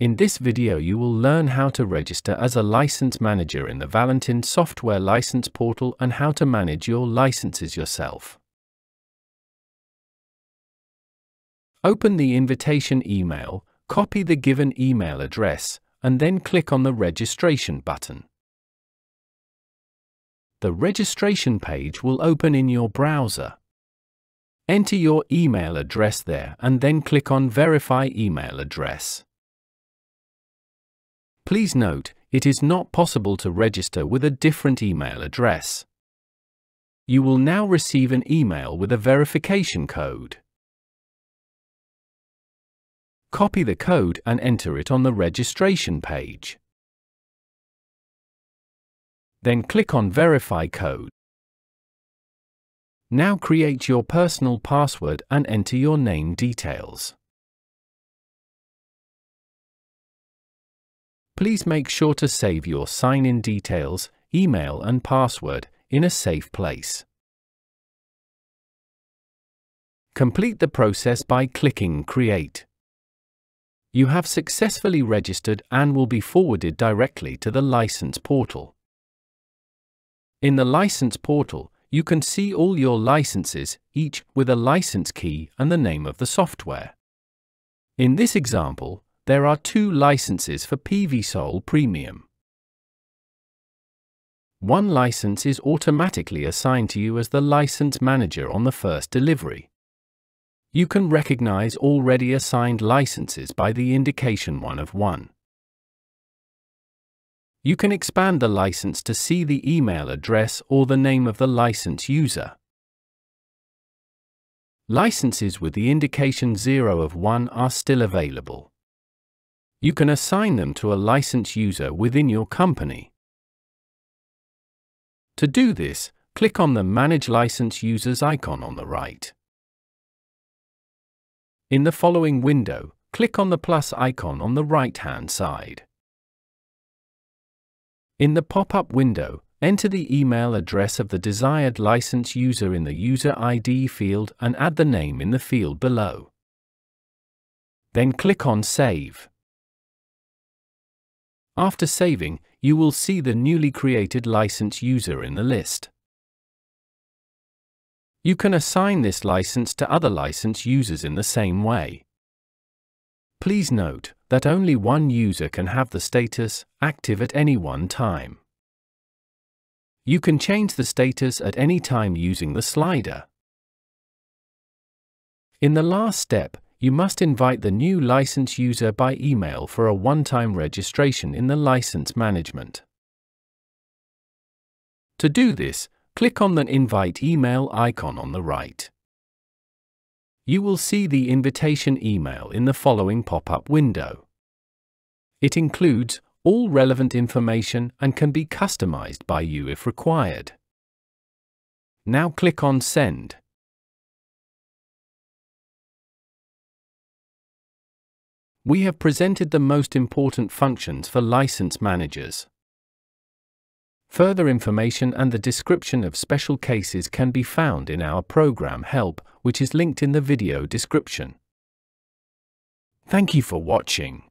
In this video you will learn how to register as a license manager in the Valentin software license portal and how to manage your licenses yourself. Open the invitation email, copy the given email address, and then click on the registration button. The registration page will open in your browser. Enter your email address there and then click on Verify Email Address. Please note, it is not possible to register with a different email address. You will now receive an email with a verification code. Copy the code and enter it on the registration page. Then click on Verify Code. Now create your personal password and enter your name details. Please make sure to save your sign-in details, email and password in a safe place. Complete the process by clicking Create. You have successfully registered and will be forwarded directly to the license portal. In the license portal, you can see all your licenses, each with a license key and the name of the software. In this example, there are two licenses for PVSOL Premium. One license is automatically assigned to you as the license manager on the first delivery. You can recognize already assigned licenses by the indication 1 of 1. You can expand the license to see the email address or the name of the license user. Licenses with the indication 0 of 1 are still available. You can assign them to a license user within your company. To do this, click on the Manage License Users icon on the right. In the following window, click on the plus icon on the right-hand side. In the pop-up window, enter the email address of the desired license user in the User ID field and add the name in the field below. Then click on Save. After saving, you will see the newly created license user in the list. You can assign this license to other license users in the same way. Please note that only one user can have the status active at any one time. You can change the status at any time using the slider. In the last step, you must invite the new license user by email for a one-time registration in the license management. To do this, click on the Invite Email icon on the right. You will see the invitation email in the following pop-up window. It includes all relevant information and can be customized by you if required. Now click on Send. We have presented the most important functions for license managers. Further information and the description of special cases can be found in our program help, which is linked in the video description. Thank you for watching.